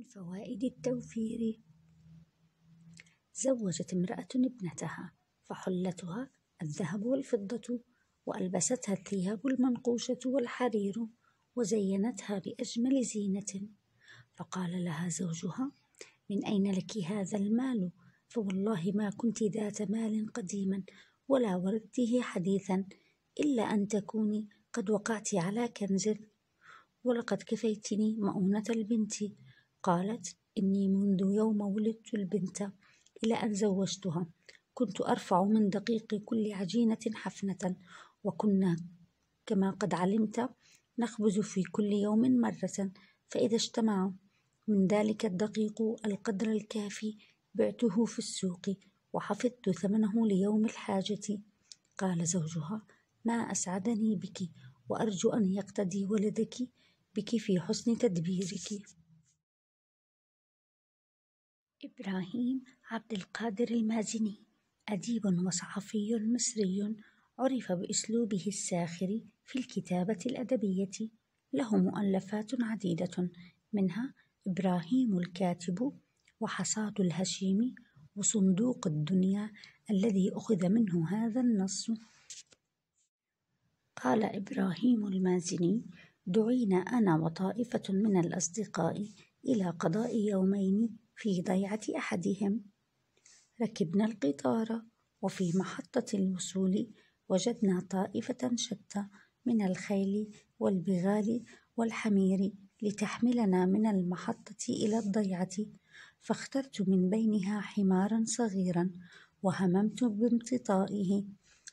من فوائد التوفير زوجت امرأة ابنتها فحلتها الذهب والفضة وألبستها الثياب المنقوشة والحرير وزينتها بأجمل زينة فقال لها زوجها من أين لك هذا المال فوالله ما كنت ذات مال قديما ولا وردته حديثا إلا أن تكوني قد وقعت على كنز ولقد كفيتني مؤونة البنت قالت إني منذ يوم ولدت البنت إلى أن زوجتها كنت أرفع من دقيق كل عجينة حفنة وكنا كما قد علمت نخبز في كل يوم مرة فإذا اجتمع من ذلك الدقيق القدر الكافي بعته في السوق وحفظت ثمنه ليوم الحاجة قال زوجها ما أسعدني بك وأرجو أن يقتدي ولدك بك في حسن تدبيرك إبراهيم عبد القادر المازني أديب وصحفي مصري عرف بأسلوبه الساخر في الكتابة الأدبية له مؤلفات عديدة منها إبراهيم الكاتب وحصاد الهشيم وصندوق الدنيا الذي أخذ منه هذا النص قال إبراهيم المازني دعينا أنا وطائفة من الأصدقاء إلى قضاء يومين في ضيعة أحدهم ركبنا القطار وفي محطة الوصول وجدنا طائفة شتى من الخيل والبغال والحمير لتحملنا من المحطة إلى الضيعة فاخترت من بينها حمارا صغيرا وهممت بامتطائه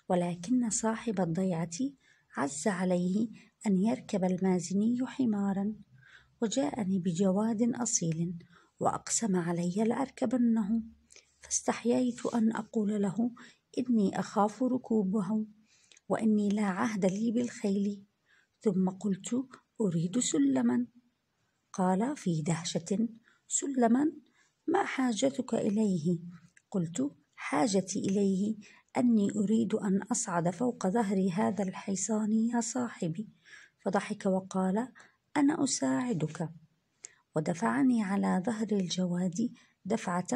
ولكن صاحب الضيعة عز عليه أن يركب المازني حمارا وجاءني بجواد أصيل وأقسم علي لأركبنه فاستحييت أن أقول له إني أخاف ركوبه وإني لا عهد لي بالخيل ثم قلت أريد سلما قال في دهشة سلما ما حاجتك إليه قلت حاجتي إليه أني أريد أن أصعد فوق ظهر هذا الحصان يا صاحبي فضحك وقال أنا أساعدك ودفعني على ظهر الجواد دفعة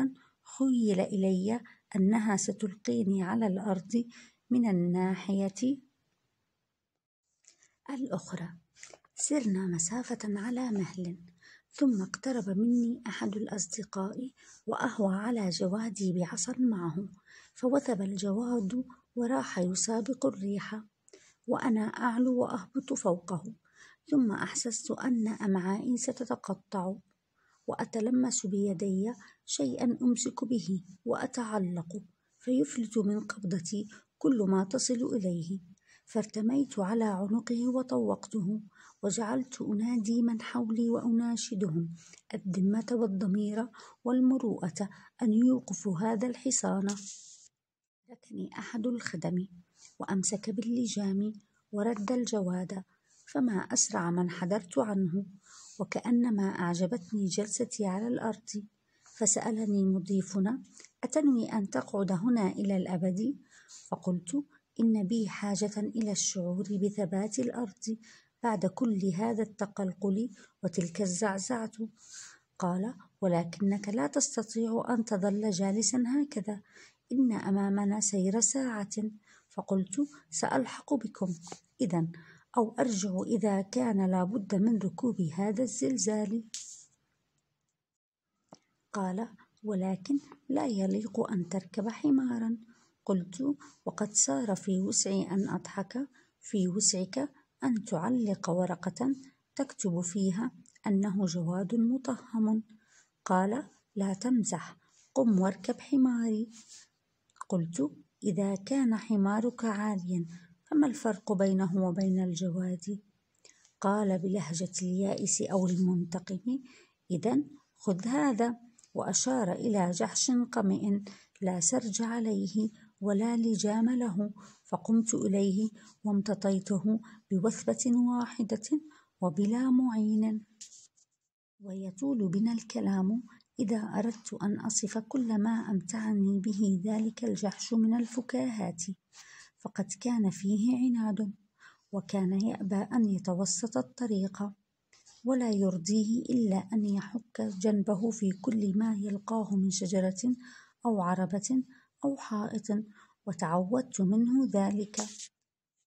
خيل إلي أنها ستلقيني على الأرض من الناحية الأخرى سرنا مسافة على مهل ثم اقترب مني أحد الأصدقاء وأهوى على جوادي بعصا معه فوثب الجواد وراح يسابق الريح وأنا أعلو وأهبط فوقه ثم أحسست أن أمعائي ستتقطع وأتلمس بيدي شيئا أمسك به وأتعلق فيفلت من قبضتي كل ما تصل إليه فارتميت على عنقه وطوقته وجعلت أنادي من حولي وأناشدهم الذمة والضمير والمروءة أن يوقفوا هذا الحصان ذكني أحد الخدم وأمسك باللجام ورد الجواد فما أسرع من حدرت عنه وكأنما أعجبتني جلستي على الأرض فسألني مضيفنا أتنوي أن تقعد هنا إلى الأبد؟ فقلت إن بي حاجة إلى الشعور بثبات الأرض بعد كل هذا التقلقل وتلك الزعزعة قال ولكنك لا تستطيع أن تظل جالسا هكذا إن أمامنا سير ساعة فقلت سألحق بكم إذا أو أرجع إذا كان لابد من ركوب هذا الزلزال قال ولكن لا يليق أن تركب حمارا قلت وقد صار في وسعي أن أضحك في وسعك أن تعلق ورقة تكتب فيها أنه جواد مطهم قال لا تمزح قم واركب حماري قلت إذا كان حمارك عاليا فما الفرق بينه وبين الجواد قال بلهجة اليائس أو المنتقم إذا خذ هذا وأشار إلى جحش قمئ لا سرج عليه ولا لجام له فقمت إليه وامتطيته بوثبة واحدة وبلا معين ويطول بنا الكلام إذا أردت أن أصف كل ما أمتعني به ذلك الجحش من الفكاهات فقد كان فيه عناد وكان يأبى أن يتوسط الطريق ولا يرضيه إلا أن يحك جنبه في كل ما يلقاه من شجرة أو عربة أو حائط وتعودت منه ذلك